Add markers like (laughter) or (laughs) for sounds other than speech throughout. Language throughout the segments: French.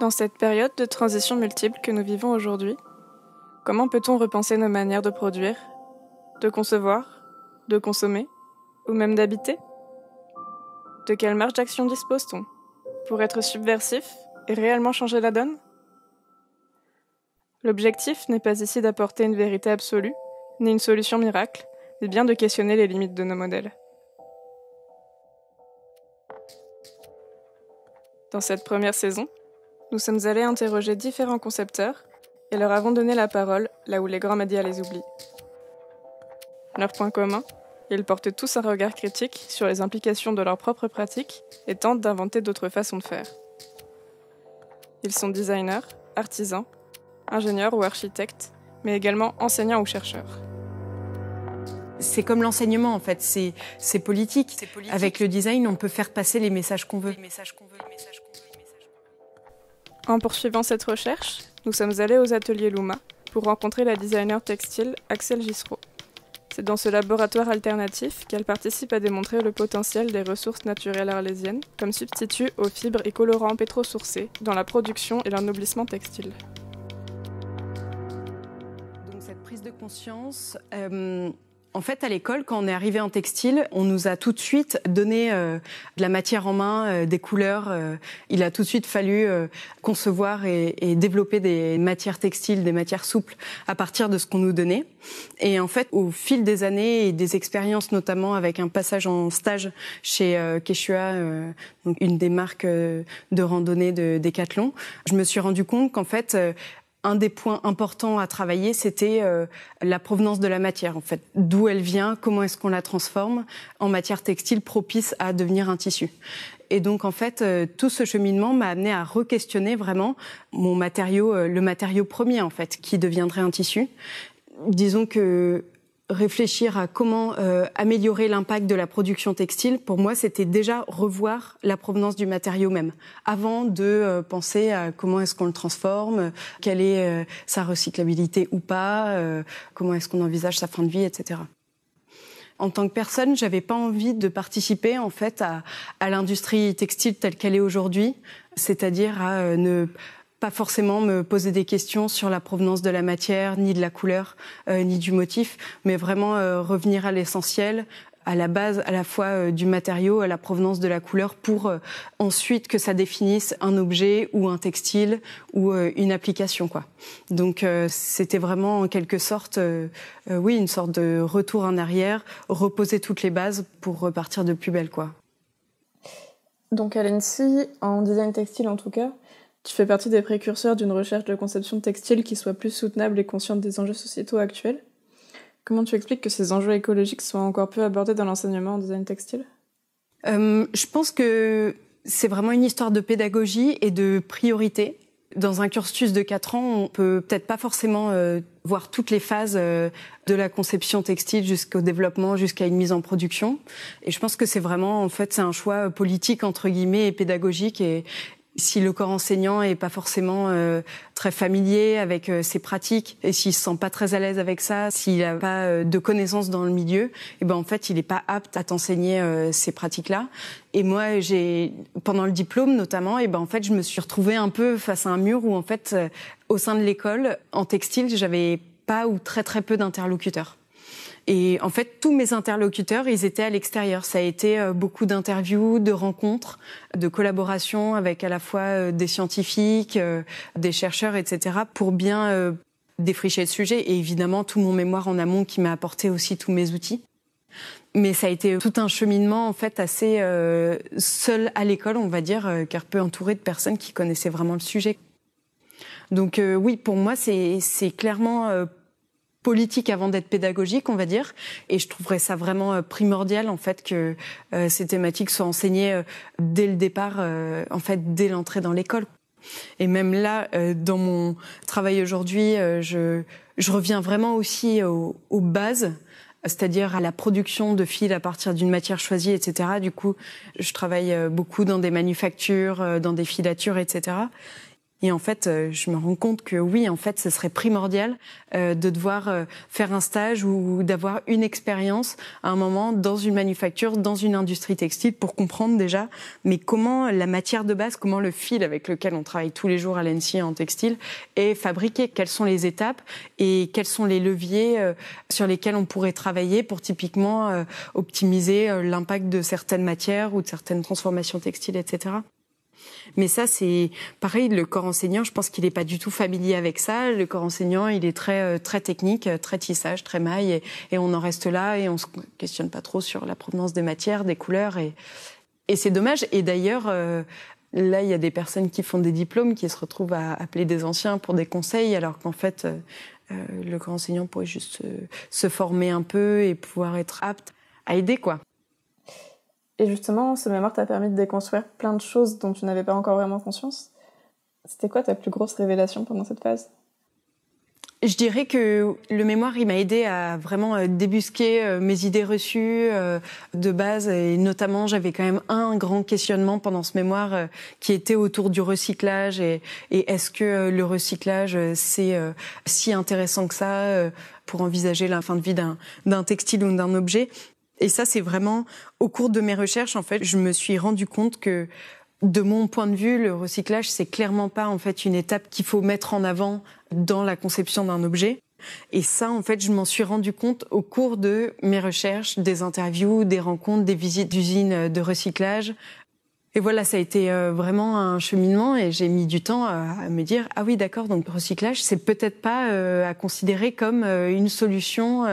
Dans cette période de transition multiple que nous vivons aujourd'hui, comment peut-on repenser nos manières de produire, de concevoir, de consommer, ou même d'habiter De quelle marge d'action dispose-t-on pour être subversif et réellement changer la donne L'objectif n'est pas ici d'apporter une vérité absolue, ni une solution miracle, mais bien de questionner les limites de nos modèles. Dans cette première saison, nous sommes allés interroger différents concepteurs et leur avons donné la parole là où les grands médias les oublient. Leur point commun, ils portent tous un regard critique sur les implications de leurs propres pratiques et tentent d'inventer d'autres façons de faire. Ils sont designers, artisans, ingénieurs ou architectes, mais également enseignants ou chercheurs. C'est comme l'enseignement en fait, c'est politique. Avec le design, on peut faire passer les messages qu'on veut. Les en poursuivant cette recherche, nous sommes allés aux ateliers Luma pour rencontrer la designer textile Axel Gisro. C'est dans ce laboratoire alternatif qu'elle participe à démontrer le potentiel des ressources naturelles arlésiennes comme substitut aux fibres et colorants pétro-sourcés dans la production et l'ennoblissement textile. Donc cette prise de conscience, euh, en fait, à l'école, quand on est arrivé en textile, on nous a tout de suite donné euh, de la matière en main, euh, des couleurs. Euh, il a tout de suite fallu concevoir et, et, développer des matières textiles, des matières souples à partir de ce qu'on nous donnait. Et en fait, au fil des années et des expériences, notamment avec un passage en stage chez Quechua, donc une des marques de randonnée de Decathlon, je me suis rendu compte qu'en fait, un des points importants à travailler, c'était euh, la provenance de la matière, en fait. D'où elle vient, comment est-ce qu'on la transforme en matière textile propice à devenir un tissu. Et donc, en fait, euh, tout ce cheminement m'a amené à re-questionner vraiment mon matériau, euh, le matériau premier, en fait, qui deviendrait un tissu. Disons que réfléchir à comment euh, améliorer l'impact de la production textile, pour moi, c'était déjà revoir la provenance du matériau même, avant de euh, penser à comment est-ce qu'on le transforme, quelle est euh, sa recyclabilité ou pas, comment est-ce qu'on envisage sa fin de vie, etc en tant que personne, j'avais pas envie de participer en fait à, à l'industrie textile telle qu'elle est aujourd'hui, c'est-à-dire à ne pas forcément me poser des questions sur la provenance de la matière, ni de la couleur, euh, ni du motif, mais vraiment euh, revenir à l'essentiel, à la base à la fois euh, du matériau, à la provenance de la couleur, pour ensuite que ça définisse un objet ou un textile ou une application. Quoi. Donc c'était vraiment en quelque sorte, oui, une sorte de retour en arrière, reposer toutes les bases pour repartir de plus belle. Quoi. Donc à en design textile en tout cas, tu fais partie des précurseurs d'une recherche de conception textile qui soit plus soutenable et consciente des enjeux sociétaux actuels. Comment tu expliques que ces enjeux écologiques soient encore peu abordés dans l'enseignement en design textile euh, Je pense que c'est vraiment une histoire de pédagogie et de priorité. Dans un cursus de 4 ans, on peut peut-être pas forcément euh, voir toutes les phases euh, de la conception textile jusqu'au développement, jusqu'à une mise en production. Et je pense que c'est vraiment, en fait, c'est un choix politique entre guillemets et pédagogique et, si le corps enseignant est pas forcément euh, très familier avec ces euh, pratiques et s'il se sent pas très à l'aise avec ça, s'il n'a pas euh, de connaissances dans le milieu, et eh ben en fait il n'est pas apte à t'enseigner ces pratiques-là. Et moi j'ai pendant le diplôme notamment, et eh ben en fait je me suis retrouvée un peu face à un mur où en fait au sein de l'école en textile j'avais pas ou très très peu d'interlocuteurs. Et en fait, tous mes interlocuteurs, ils étaient à l'extérieur. Ça a été euh, beaucoup d'interviews, de rencontres, de collaborations avec à la fois euh, des scientifiques, euh, des chercheurs, etc., pour bien défricher le sujet. Et évidemment, tout mon mémoire en amont qui m'a apporté aussi tous mes outils. Mais ça a été tout un cheminement en fait assez seul à l'école, on va dire, car peu entouré de personnes qui connaissaient vraiment le sujet. Donc oui, pour moi, c'est clairement politique avant d'être pédagogique, on va dire. Et je trouverais ça vraiment euh, primordial en fait que euh, ces thématiques soient enseignées euh, dès le départ, en fait dès l'entrée dans l'école. Et même là, dans mon travail aujourd'hui, je, reviens vraiment aussi aux, aux bases c'est-à-dire à la production de fils à partir d'une matière choisie, etc. Du coup, je travaille beaucoup dans des manufactures, dans des filatures, etc. Et en fait, euh, je me rends compte que oui, en fait, ce serait primordial euh, de devoir euh, faire un stage ou d'avoir une expérience à un moment dans une manufacture, dans une industrie textile pour comprendre déjà, mais comment la matière de base, comment le fil avec lequel on travaille tous les jours à l'ENSI en textile est fabriqué, quelles sont les étapes et quels sont les leviers sur lesquels on pourrait travailler pour typiquement optimiser l'impact de certaines matières ou de certaines transformations textiles, etc. Mais ça, c'est pareil, le corps enseignant, je pense qu'il n'est pas du tout familier avec ça. Le corps enseignant, il est très, euh, très technique, euh, très tissage, très maille, et, on en reste là et on ne se questionne pas trop sur la provenance des matières, des couleurs. Et, c'est dommage. Et d'ailleurs, euh, Là, il y a des personnes qui font des diplômes, qui se retrouvent à appeler des anciens pour des conseils, alors qu'en fait, le corps enseignant pourrait juste se former un peu et pouvoir être apte à aider, quoi. Et justement, ce mémoire t'a permis de déconstruire plein de choses dont tu n'avais pas encore vraiment conscience. C'était quoi ta plus grosse révélation pendant cette phase je dirais que le mémoire, il m'a aidé à vraiment euh, débusquer euh, mes idées reçues euh, de base. Et notamment, j'avais quand même un grand questionnement pendant ce mémoire qui était autour du recyclage. Et, et est-ce que le recyclage, c'est si intéressant que ça pour envisager la fin de vie d'un textile ou d'un objet et ça, c'est vraiment au cours de mes recherches, en fait, je me suis rendu compte que de mon point de vue, le recyclage, c'est clairement pas en fait une étape qu'il faut mettre en avant dans la conception d'un objet. Et ça, en fait, je m'en suis rendu compte au cours de mes recherches, des interviews, des rencontres, des visites d'usines de recyclage, et voilà, ça a été euh, vraiment un cheminement et j'ai mis du temps à me dire ah oui d'accord donc recyclage c'est peut-être pas euh, à considérer comme euh, une solution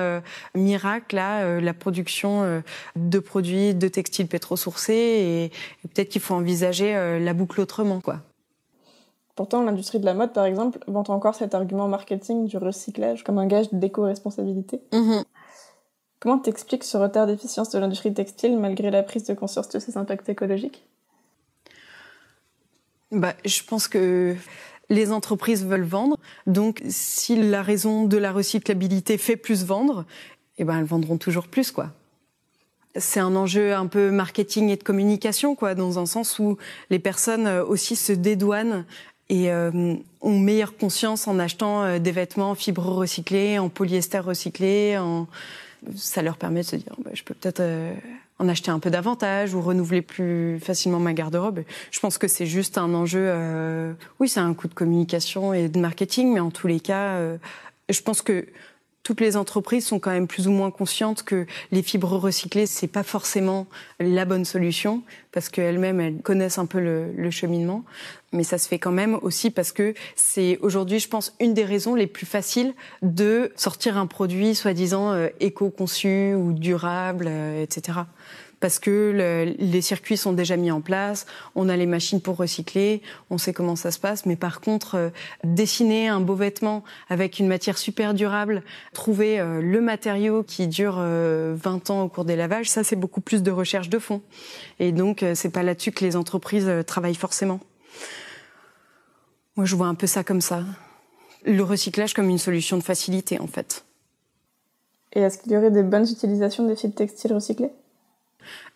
miracle à la production de produits de textiles pétro-sourcés et, peut-être qu'il faut envisager la boucle autrement quoi. Pourtant, l'industrie de la mode, par exemple, vante encore cet argument marketing du recyclage comme un gage d'éco-responsabilité. Comment Comment t'expliques ce retard d'efficience de l'industrie textile malgré la prise de conscience de ses impacts écologiques bah, Je pense que les entreprises veulent vendre. Donc, si la raison de la recyclabilité fait plus vendre, eh ben, elles vendront toujours plus, quoi. C'est un enjeu un peu marketing et de communication, quoi, dans un sens où les personnes euh, aussi se dédouanent et euh, ont meilleure conscience en achetant euh, des vêtements en fibres recyclées, en polyester recyclé. En... Ça leur permet de se dire, bah, je peux peut-être en acheter un peu davantage ou renouveler plus facilement ma garde-robe. Je pense que c'est juste un enjeu. Euh, oui, c'est un coup de communication et de marketing, mais en tous les cas, euh, je pense que toutes les entreprises sont quand même plus ou moins conscientes que les fibres recyclées, c'est pas forcément la bonne solution parce qu'elles-mêmes elles connaissent un peu le, le, cheminement, mais ça se fait quand même aussi parce que c'est aujourd'hui, je pense, une des raisons les plus faciles de sortir un produit soi-disant euh, éco-conçu ou durable, euh, etc parce que les circuits sont déjà mis en place, on a les machines pour recycler, on sait comment ça se passe. Mais par contre, euh, dessiner un beau vêtement avec une matière super durable, trouver euh, le matériau qui dure 20 euh, ans au cours des lavages, ça c'est beaucoup plus de recherche de fond. Et donc c'est pas là-dessus que les entreprises travaillent forcément. Moi, je vois un peu ça comme ça. Le recyclage comme une solution de facilité, en fait. Et est-ce qu'il y aurait des bonnes utilisations des fils textiles recyclés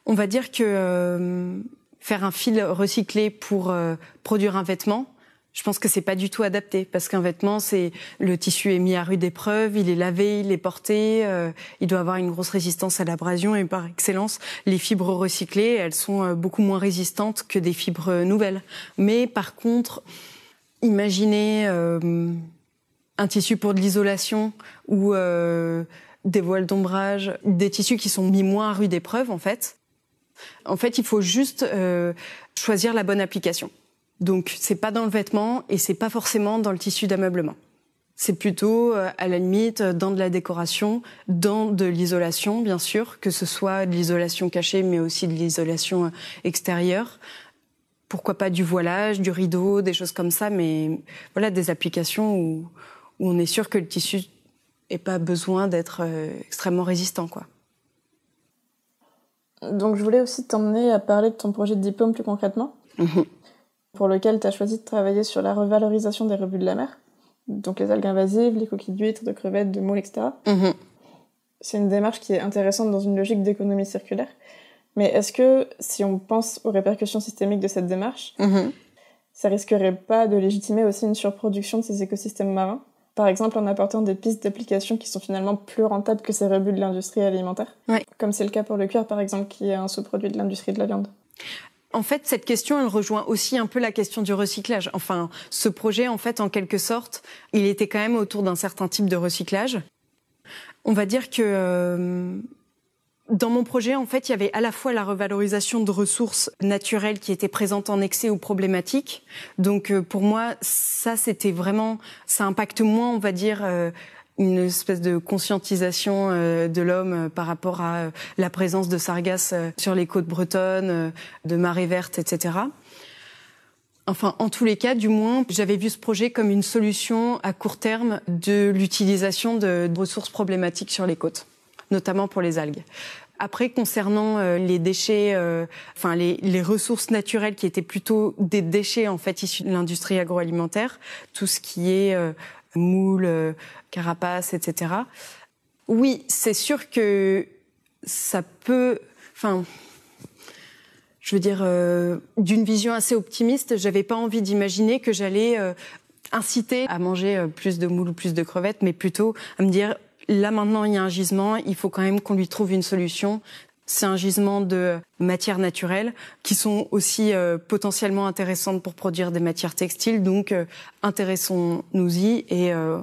on va dire que euh, faire un fil recyclé pour euh, produire un vêtement, je pense que c'est pas du tout adapté parce qu'un vêtement, c'est le tissu est mis à rude épreuve, il est lavé, il est porté, euh, il doit avoir une grosse résistance à l'abrasion et par excellence, les fibres recyclées, elles sont beaucoup moins résistantes que des fibres nouvelles. Mais par contre, imaginez un tissu pour de l'isolation ou des voiles d'ombrage, des tissus qui sont mis moins à rude épreuve en fait en fait, il faut juste euh, choisir la bonne application. Donc, ce n'est pas dans le vêtement et ce n'est pas forcément dans le tissu d'ameublement. C'est plutôt, euh, à la limite, euh, dans de la décoration, dans de l'isolation, bien sûr, que ce soit de l'isolation cachée, mais aussi de l'isolation extérieure. Pourquoi pas du voilage, du rideau, des choses comme ça, mais voilà, des applications où, on est sûr que le tissu n'ait pas besoin d'être extrêmement résistant, quoi. Donc je voulais aussi t'emmener à parler de ton projet de diplôme plus concrètement, mhm. pour lequel tu as choisi de travailler sur la revalorisation des revues de la mer, donc les algues invasives, les coquilles d'huîtres, de crevettes, de moules, etc. Mhm. C'est une démarche qui est intéressante dans une logique d'économie circulaire. Mais est-ce que si on pense aux répercussions systémiques de cette démarche, mhm. ça risquerait pas de légitimer aussi une surproduction de ces écosystèmes marins par exemple en apportant des pistes d'application qui sont finalement plus rentables que ces rebuts de l'industrie alimentaire, comme c'est le cas pour le cuir par exemple, qui est un sous-produit de l'industrie de la viande. En fait, cette question, elle rejoint aussi un peu la question du recyclage. Enfin, ce projet, en fait, en quelque sorte, il était quand même autour d'un certain type de recyclage. On va dire que euh, dans mon projet, en fait, il y avait à la fois la revalorisation de ressources naturelles qui étaient présentes en excès ou problématiques. Donc, euh, pour moi, ça, c'était vraiment, ça impacte moins, on va dire, euh, une espèce de conscientisation euh, de l'homme par rapport à la présence de sargasses sur les côtes bretonnes, de marées vertes, etc. Enfin, en tous les cas, du moins, j'avais vu ce projet comme une solution à court terme de l'utilisation de ressources problématiques sur les côtes, notamment pour les algues. Après, concernant euh, les déchets, euh, enfin les, ressources naturelles qui étaient plutôt des déchets en fait issus de l'industrie agroalimentaire, tout ce qui est euh, moules, carapaces, etc. Oui, c'est sûr que ça peut, enfin je veux dire, d'une vision assez optimiste, j'avais pas envie d'imaginer que j'allais inciter à manger plus de moules, ou plus de crevettes, mais plutôt à me dire là maintenant il y a un gisement, il faut quand même qu'on lui trouve une solution. C'est un gisement de matières naturelles qui sont aussi euh, potentiellement intéressantes pour produire des matières textiles. Donc euh, intéressons-nous-y et euh,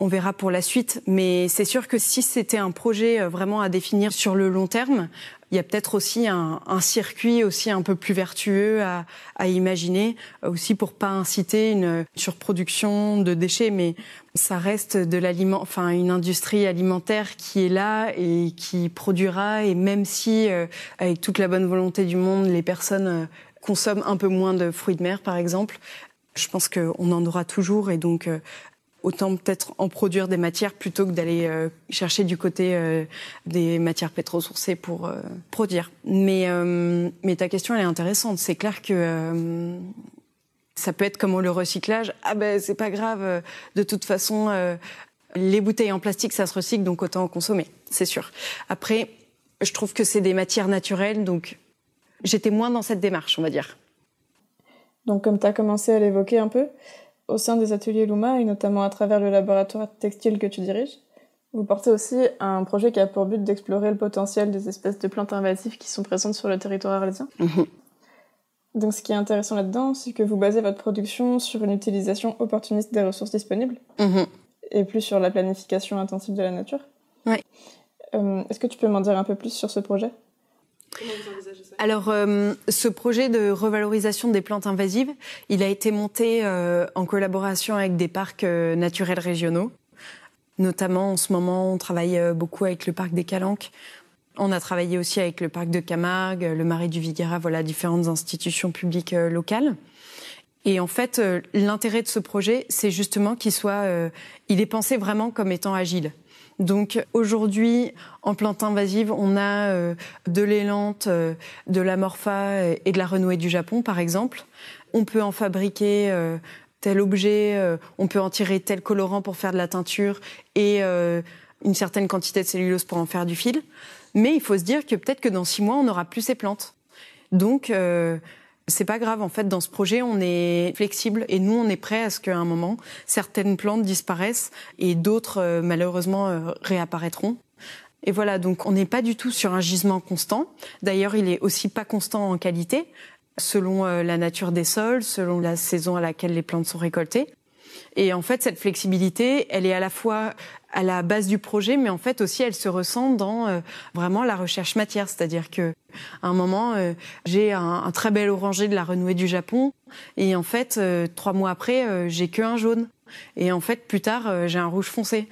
on verra pour la suite. Mais c'est sûr que si c'était un projet vraiment à définir sur le long terme, il y a peut-être aussi un, circuit aussi un peu plus vertueux à, imaginer, aussi pour pas inciter une surproduction de déchets, mais ça reste de l'aliment, enfin une industrie alimentaire qui est là et qui produira. Et même si, euh, avec toute la bonne volonté du monde, les personnes euh, consomment un peu moins de fruits de mer, par exemple, je pense qu'on en aura toujours et donc euh, autant peut-être en produire des matières plutôt que d'aller euh, chercher du côté euh, des matières pétro-sourcées pour euh, produire. Mais, mais ta question, elle est intéressante. C'est clair que ça peut être comme le recyclage. Ah ben, c'est pas grave, de toute façon, les bouteilles en plastique, ça se recycle, donc autant en consommer, c'est sûr. Après, je trouve que c'est des matières naturelles, donc j'étais moins dans cette démarche, on va dire. Donc, comme tu as commencé à l'évoquer un peu, au sein des ateliers Luma et notamment à travers le laboratoire textile que tu diriges. Vous portez aussi un projet qui a pour but d'explorer le potentiel des espèces de plantes invasives qui sont présentes sur le territoire arlésien. Mhm. Donc ce qui est intéressant là-dedans, c'est que vous basez votre production sur une utilisation opportuniste des ressources disponibles mhm. et plus sur la planification intensive de la nature. Euh, est-ce que tu peux m'en dire un peu plus sur ce projet alors, euh, ce projet de revalorisation des plantes invasives, il a été monté euh, en collaboration avec des parcs euh, naturels régionaux. Notamment, en ce moment, on travaille beaucoup avec le parc des Calanques. On a travaillé aussi avec le parc de Camargue, le Marais du Viguera, voilà, différentes institutions publiques locales. Et en fait, l'intérêt de ce projet, c'est justement qu'il soit, il est pensé vraiment comme étant agile. Donc aujourd'hui, en plantes invasives, on a euh, de l'élante, euh, de la morpha et de la renouée du Japon, par exemple. On peut en fabriquer euh, tel objet, on peut en tirer tel colorant pour faire de la teinture et une certaine quantité de cellulose pour en faire du fil. Mais il faut se dire que peut-être que dans six mois, on n'aura plus ces plantes. Donc c'est pas grave, en fait, dans ce projet, on est flexible et nous, on est prêt à ce qu'à un moment, certaines plantes disparaissent et d'autres, euh, malheureusement, euh, réapparaîtront. Et voilà, donc on n'est pas du tout sur un gisement constant. D'ailleurs, il est aussi pas constant en qualité, selon euh, la nature des sols, selon la saison à laquelle les plantes sont récoltées. Et en fait, cette flexibilité, elle est à la fois à la base du projet, mais en fait aussi elle se ressent dans euh, vraiment la recherche matière, c'est-à-dire que un moment euh, j'ai un, très bel orangé de la renouée du Japon et en fait euh, trois mois après j'ai qu'un jaune et en fait plus tard j'ai un rouge foncé.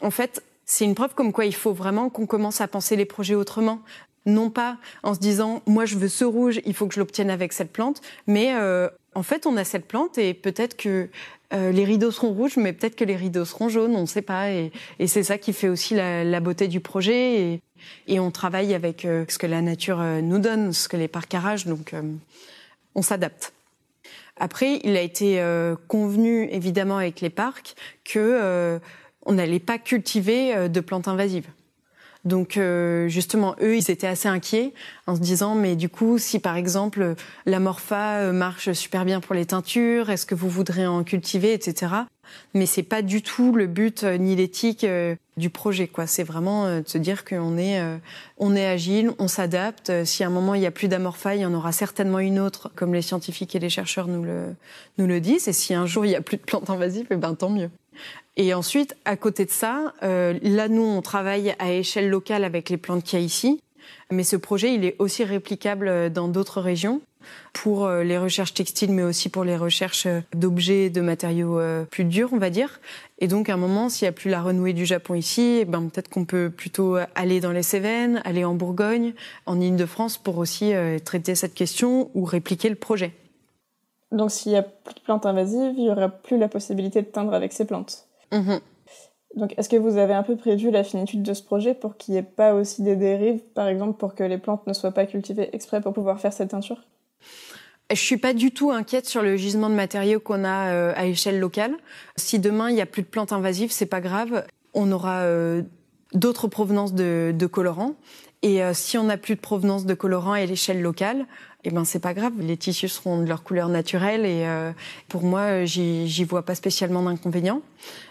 En fait c'est une preuve comme quoi il faut vraiment qu'on commence à penser les projets autrement, non pas en se disant moi je veux ce rouge, il faut que je l'obtienne avec cette plante, mais en fait, on a cette plante et peut-être que euh, les rideaux seront rouges, mais peut-être que les rideaux seront jaunes, on ne sait pas. Et, c'est ça qui fait aussi la, beauté du projet. Et, on travaille avec euh, ce que la nature euh, nous donne, ce que les parcs arrachent, donc on s'adapte. Après, il a été convenu évidemment avec les parcs que on n'allait pas cultiver de plantes invasives. Donc euh, justement, eux, ils étaient assez inquiets en se disant, mais du coup, si par exemple la euh, marche super bien pour les teintures, est-ce que vous voudrez en cultiver, etc. Mais c'est pas du tout le but euh, ni l'éthique du projet, quoi. C'est vraiment de se dire qu'on est, on est agile, on s'adapte. Si à un moment il n'y a plus d'amorpha, il y en aura certainement une autre, comme les scientifiques et les chercheurs nous le, nous le disent. Et si un jour il n'y a plus de plantes invasives, eh ben tant mieux. Et ensuite, à côté de ça, euh, là, nous, on travaille à échelle locale avec les plantes qu'il y a ici. Mais ce projet, il est aussi réplicable euh, dans d'autres régions pour euh, les recherches textiles, mais aussi pour les recherches euh, d'objets, de matériaux plus durs, on va dire. Et donc, à un moment, s'il n'y a plus la renouée du Japon ici, eh ben, peut-être qu'on peut plutôt aller dans les Cévennes, aller en Bourgogne, en Ile-de-France, pour aussi traiter cette question ou répliquer le projet. Donc, s'il n'y a plus de plantes invasives, il n'y aura plus la possibilité de teindre avec ces plantes Mhm. Donc, est-ce que vous avez un peu prévu la finitude de ce projet pour qu'il n'y ait pas aussi des dérives, par exemple, pour que les plantes ne soient pas cultivées exprès pour pouvoir faire cette teinture je suis pas du tout inquiète sur le gisement de matériaux qu'on a euh, à échelle locale. Si demain il y a plus de plantes invasives, c'est pas grave. On aura euh, d'autres provenances de, colorants. Et euh, si on n'a plus de provenance de colorants à l'échelle locale, eh ben c'est pas grave. Les tissus seront de leur couleur naturelle. Et pour moi, j'y vois pas spécialement d'inconvénients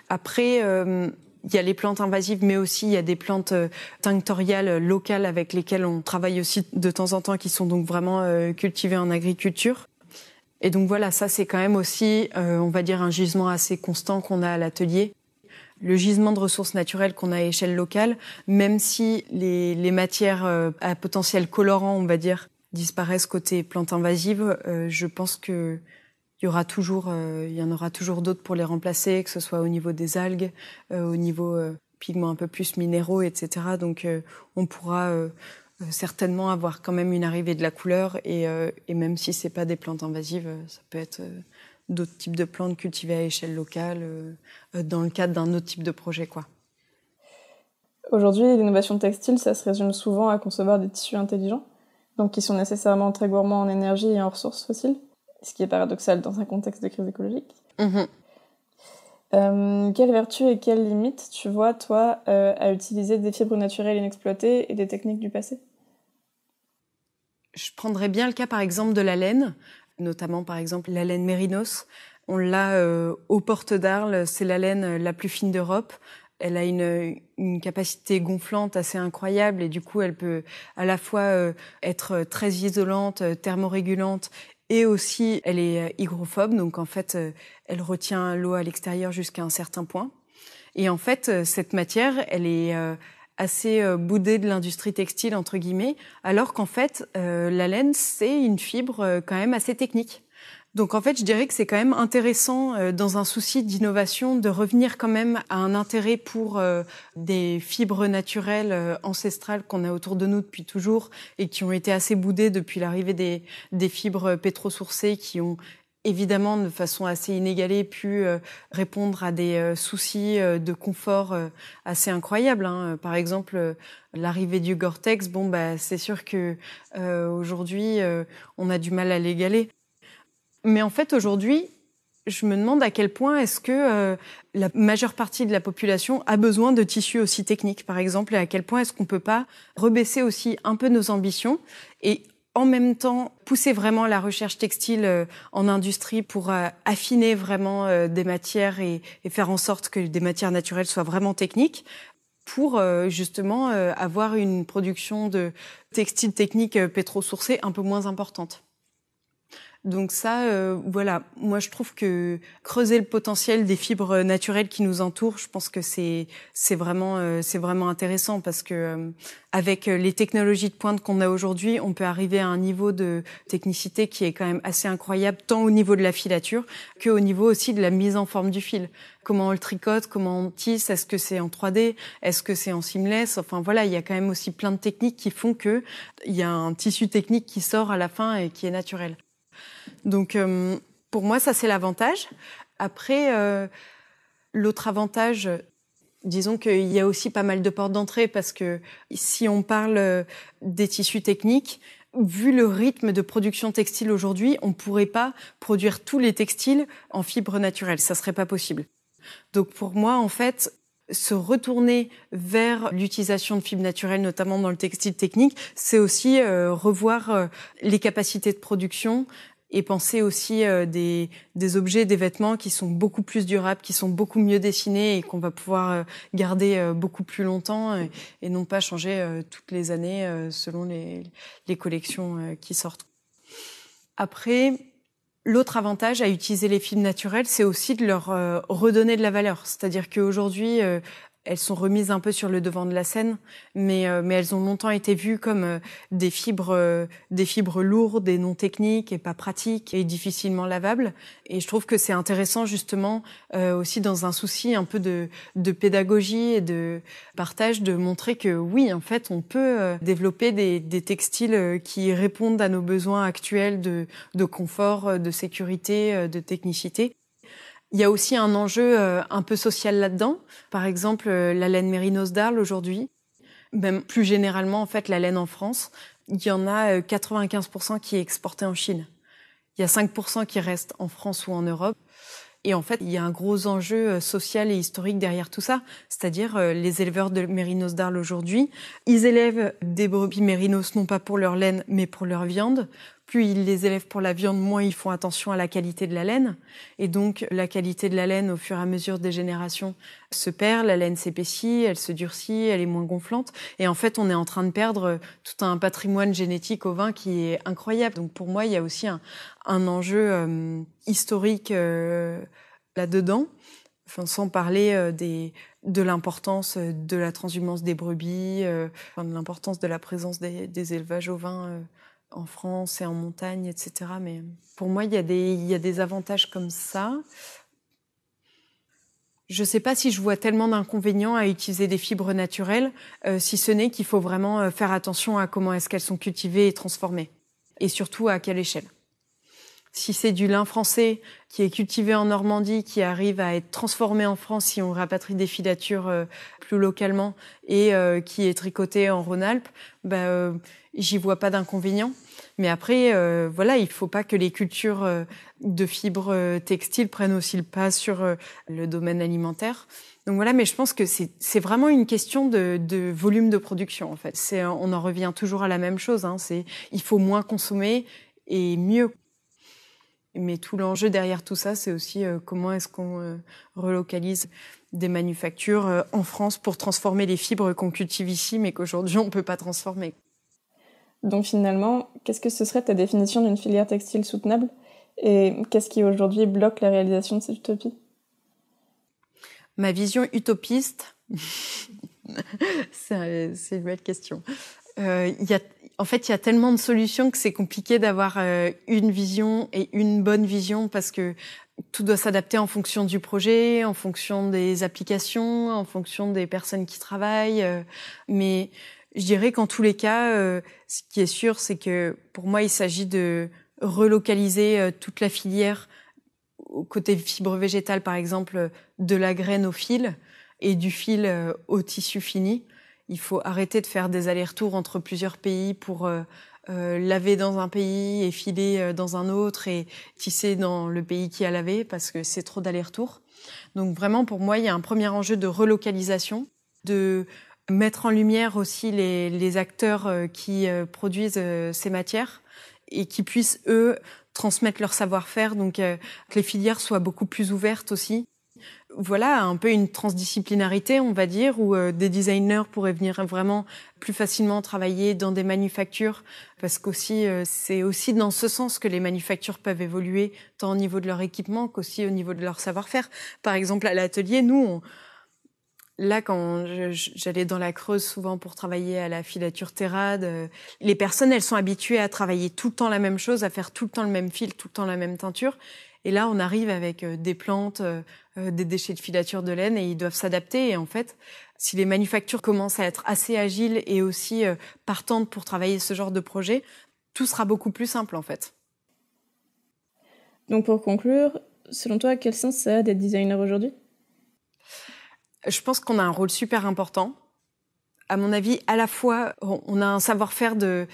après, euh, il y a les plantes invasives, mais aussi il y a des plantes euh, tinctoriales euh, locales avec lesquelles on travaille aussi de temps en temps, qui sont donc vraiment cultivées en agriculture. Et donc voilà, ça c'est quand même aussi, on va dire, un gisement assez constant qu'on a à l'atelier. Le gisement de ressources naturelles qu'on a à échelle locale, même si les, les matières à potentiel colorant, on va dire, disparaissent côté plantes invasives, je pense que il y aura toujours, euh, il y en aura toujours d'autres pour les remplacer, que ce soit au niveau des algues, euh, au niveau euh, pigments un peu plus minéraux, etc. Donc on pourra certainement avoir quand même une arrivée de la couleur et, même si c'est pas des plantes invasives, ça peut être d'autres types de plantes cultivées à échelle locale dans le cadre d'un autre type de projet, quoi. Aujourd'hui, l'innovation textile, ça se résume souvent à concevoir des tissus intelligents, donc qui sont nécessairement très gourmands en énergie et en ressources fossiles ce qui est paradoxal dans un contexte de crise écologique. Mhm. Euh, quelles vertus et quelles limites tu vois, toi, euh, à utiliser des fibres naturelles inexploitées et des techniques du passé Je prendrais bien le cas, par exemple, de la laine, notamment, par exemple, la laine mérinos. On l'a euh, aux portes d'Arles, c'est la laine la plus fine d'Europe. Elle a une, une, capacité gonflante assez incroyable et du coup elle peut à la fois être très isolante, thermorégulante et aussi, elle est euh, hygrophobe, donc en fait, euh, elle retient l'eau à l'extérieur jusqu'à un certain point. Et en fait, euh, cette matière, elle est assez boudée de l'industrie textile, entre guillemets, alors qu'en fait, la laine, c'est une fibre quand même assez technique. Donc en fait, je dirais que c'est quand même intéressant, euh, dans un souci d'innovation, de revenir quand même à un intérêt pour euh, des fibres naturelles euh, ancestrales qu'on a autour de nous depuis toujours et qui ont été assez boudées depuis l'arrivée des, des fibres pétrosourcées qui ont évidemment de façon assez inégalée pu répondre à des soucis de confort assez incroyables. Hein. Par exemple, l'arrivée du Gore-Tex, bon, bah, c'est sûr que aujourd'hui, on a du mal à l'égaler. Mais en fait, aujourd'hui, je me demande à quel point est-ce que euh, la majeure partie de la population a besoin de tissus aussi techniques, par exemple, et à quel point est-ce qu'on peut pas rebaisser aussi un peu nos ambitions et en même temps pousser vraiment la recherche textile euh, en industrie pour euh, affiner vraiment des matières et, faire en sorte que des matières naturelles soient vraiment techniques pour justement avoir une production de textiles techniques pétro sourcés un peu moins importante. Donc ça, euh, voilà, moi je trouve que creuser le potentiel des fibres naturelles qui nous entourent, je pense que c'est vraiment euh, c'est vraiment intéressant parce que euh, avec les technologies de pointe qu'on a aujourd'hui, on peut arriver à un niveau de technicité qui est quand même assez incroyable, tant au niveau de la filature qu'au niveau aussi de la mise en forme du fil. Comment on le tricote, comment on tisse, est-ce que c'est en 3D, est-ce que c'est en seamless, enfin voilà, il y a quand même aussi plein de techniques qui font que il y a un tissu technique qui sort à la fin et qui est naturel. Donc euh, pour moi, ça c'est l'avantage. Après, euh, l'autre avantage Disons qu'il y a aussi pas mal de portes d'entrée parce que si on parle euh, des tissus techniques, vu le rythme de production textile aujourd'hui, on ne pourrait pas produire tous les textiles en fibres naturelle. Ça serait pas possible. Donc pour moi, en fait, se retourner vers l'utilisation de fibres naturelles, notamment dans le textile technique, c'est aussi revoir les capacités de production et penser aussi euh, des, des, objets, des vêtements qui sont beaucoup plus durables, qui sont beaucoup mieux dessinés et qu'on va pouvoir euh, garder euh, beaucoup plus longtemps et, et non pas changer toutes les années selon les, les collections qui sortent. Après, L'autre avantage à utiliser les films naturels, c'est aussi de leur redonner de la valeur. C'est-à-dire qu'aujourd'hui, elles sont remises un peu sur le devant de la scène, mais, euh, elles ont longtemps été vues comme euh, des, fibres, euh, des lourdes et non techniques et pas pratiques et difficilement lavables. Et je trouve que c'est intéressant justement aussi dans un souci un peu de, pédagogie et de partage de montrer que oui, en fait, on peut développer des, textiles qui répondent à nos besoins actuels de confort, de sécurité, de technicité. Il y a aussi un enjeu euh, un peu social là-dedans. Par exemple, euh, la laine mérinos d'Arles aujourd'hui, même plus généralement en fait la laine en France, il y en a 95% euh, qui est exportée en Chine. Il y a 5% qui restent en France ou en Europe. Et en fait, il y a un gros enjeu social et historique derrière tout ça. C'est-à-dire, les éleveurs de mérinos d'Arles aujourd'hui, ils élèvent des brebis mérinos non pas pour leur laine, mais pour leur viande plus ils les élèvent pour la viande, moins ils font attention à la qualité de la laine. Et donc la qualité de la laine, au fur et à mesure des générations, se perd, la laine s'épaissit, elle se durcit, elle est moins gonflante. Et en fait, on est en train de perdre tout un patrimoine génétique au vin qui est incroyable. Donc pour moi, il y a aussi un, enjeu euh, historique euh, là-dedans. Enfin, sans parler euh, de l'importance de la transhumance des brebis, de l'importance de la présence des, des élevages ovins en France et en montagne, etc. Mais pour moi, il y a des, il y des avantages comme ça. Je ne sais pas si je vois tellement d'inconvénients à utiliser des fibres naturelles, euh, si ce n'est qu'il faut vraiment euh, faire attention à comment est-ce qu'elles sont cultivées et transformées, et surtout à quelle échelle si c'est du lin français qui est cultivé en Normandie, qui arrive à être transformé en France si on rapatrie des filatures euh, plus localement et euh, qui est tricoté en Rhône-Alpes, ben j'y vois pas d'inconvénient. Mais après, voilà, il faut pas que les cultures de fibres textiles prennent aussi le pas sur le domaine alimentaire. Donc voilà, mais je pense que c'est vraiment une question de, de, volume de production en fait. On en revient toujours à la même chose. Hein, c'est il faut moins consommer et mieux mais tout l'enjeu derrière tout ça, c'est aussi euh, comment est-ce qu'on euh, relocalise des manufactures euh, en France pour transformer les fibres qu'on cultive ici, mais qu'aujourd'hui on ne peut pas transformer. Donc finalement, qu'est-ce que ce serait ta définition d'une filière textile soutenable et qu'est-ce qui aujourd'hui bloque la réalisation de cette utopie Ma vision utopiste, (laughs) c'est une belle question. Euh, en fait, il y a tellement de solutions que c'est compliqué d'avoir euh, une vision et une bonne vision parce que tout doit s'adapter en fonction du projet, en fonction des applications, en fonction des personnes qui travaillent. Euh. mais je dirais qu'en tous les cas, ce qui est sûr, c'est que pour moi, il s'agit de relocaliser toute la filière au côté fibre végétale, par exemple, de la graine au fil et du fil au tissu fini il faut arrêter de faire des allers-retours entre plusieurs pays pour euh, euh, laver dans un pays et filer euh, dans un autre et tisser dans le pays qui a lavé parce que c'est trop d'allers-retours. Donc vraiment, pour moi, il y a un premier enjeu de relocalisation, de mettre en lumière aussi les, acteurs qui produisent ces matières et qui puissent, eux, transmettre leur savoir-faire, donc que les filières soient beaucoup plus ouvertes aussi voilà, un peu une transdisciplinarité, on va dire, où euh, des designers pourraient venir vraiment plus facilement travailler dans des manufactures, parce qu'aussi euh, c'est aussi dans ce sens que les manufactures peuvent évoluer, tant au niveau de leur équipement qu'aussi au niveau de leur savoir-faire. Par exemple, à l'atelier, nous, là, quand j'allais dans la Creuse souvent pour travailler à la filature terrade, euh, les personnes, elles sont habituées à travailler tout le temps la même chose, à faire tout le temps le même fil, tout le temps la même teinture. Et là, on arrive avec euh, des plantes, euh, euh, des déchets de filature de laine, et ils doivent s'adapter. Et en fait, si les manufactures commencent à être assez agiles et aussi partantes pour travailler ce genre de projet, tout sera beaucoup plus simple en fait. Donc pour conclure, selon toi, quel sens ça a d'être designer aujourd'hui Je pense qu'on a un rôle super important. À mon avis, à la fois, on a un savoir-faire de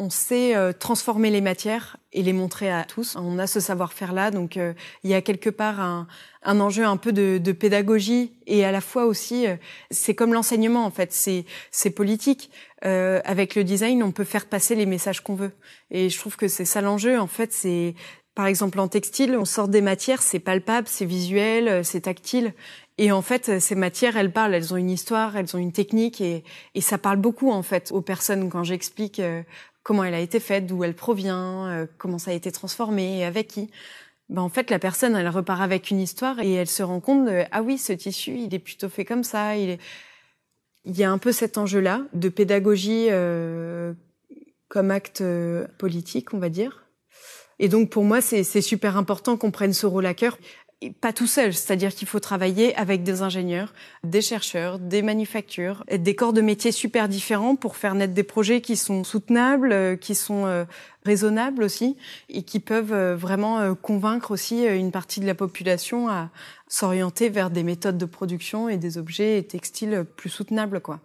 on sait euh, transformer les matières et les montrer à tous. On a ce savoir-faire-là, donc euh, il y a quelque part un, enjeu un peu de, pédagogie et à la fois aussi, euh, c'est comme l'enseignement en fait, c'est politique. Euh, avec le design, on peut faire passer les messages qu'on veut. Et je trouve que c'est ça l'enjeu en fait, c'est par exemple en textile, on sort des matières, c'est palpable, c'est visuel, c'est tactile. Et en fait, ces matières, elles parlent, elles ont une histoire, elles ont une technique, et, et ça parle beaucoup en fait aux personnes quand j'explique comment elle a été faite, d'où elle provient, euh, comment ça a été transformé et avec qui. Ben, en fait, la personne, elle repart avec une histoire et elle se rend compte ah oui, ce tissu, il est plutôt fait comme ça. Il, est... il y a un peu cet enjeu-là de pédagogie euh, comme acte euh, politique, on va dire. Et donc pour moi, c'est super important qu'on prenne ce rôle à cœur et pas tout seul, c'est-à-dire qu'il faut travailler avec des ingénieurs, des chercheurs, des manufactures, des corps de métiers super différents pour faire naître des projets qui sont soutenables, euh, qui sont euh, raisonnables aussi et qui peuvent euh, vraiment convaincre aussi une partie de la population à s'orienter vers des méthodes de production et des objets et textiles plus soutenables quoi.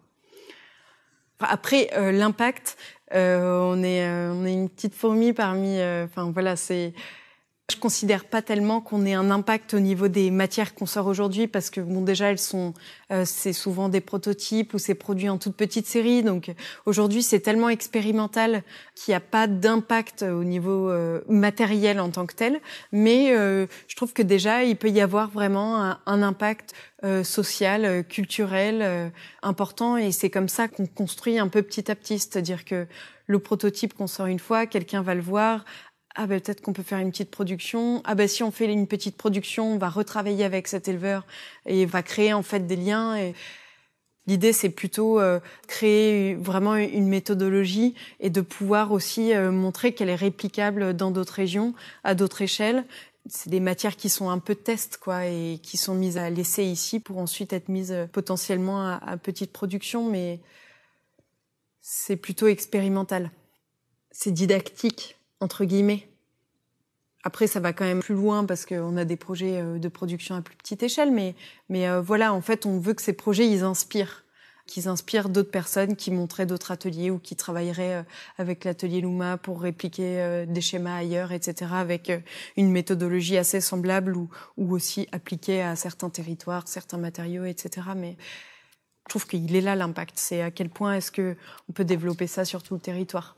Après l'impact, on est on est une petite fourmi parmi enfin voilà, c'est je considère pas tellement qu'on ait un impact au niveau des matières qu'on sort aujourd'hui parce que bon déjà elles sont euh, c'est souvent des prototypes ou c'est produit en toute petite série donc aujourd'hui c'est tellement expérimental qu'il n'y a pas d'impact au niveau euh, matériel en tant que tel mais euh, je trouve que déjà il peut y avoir vraiment un, un impact social culturel important et c'est comme ça qu'on construit un peu petit à petit c'est-à-dire que le prototype qu'on sort une fois, quelqu'un va le voir, ah ben peut-être qu'on peut faire une petite production. Ah ben si on fait une petite production, on va retravailler avec cet éleveur et va créer en fait des liens. Et l'idée c'est plutôt euh, créer vraiment une méthodologie et de pouvoir aussi euh, montrer qu'elle est réplicable dans d'autres régions, à d'autres échelles. C'est des matières qui sont un peu test quoi et qui sont mises à l'essai ici pour ensuite être mises euh, potentiellement à petite production, mais c'est plutôt expérimental. C'est didactique entre guillemets. Après, ça va quand même plus loin parce qu'on a des projets euh, de production à plus petite échelle, mais, mais euh, voilà, en fait, on veut que ces projets, ils inspirent, qu'ils inspirent d'autres personnes qui monteraient d'autres ateliers ou qui travailleraient euh, avec l'atelier Luma pour répliquer des schémas ailleurs, etc., avec une méthodologie assez semblable ou, ou aussi appliquée à certains territoires, certains matériaux, etc. Mais je trouve qu'il est là l'impact, c'est à quel point est-ce que on peut développer ça sur tout le territoire.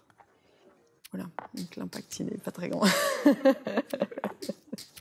Voilà, donc l'impact, il n'est pas très grand. (laughs)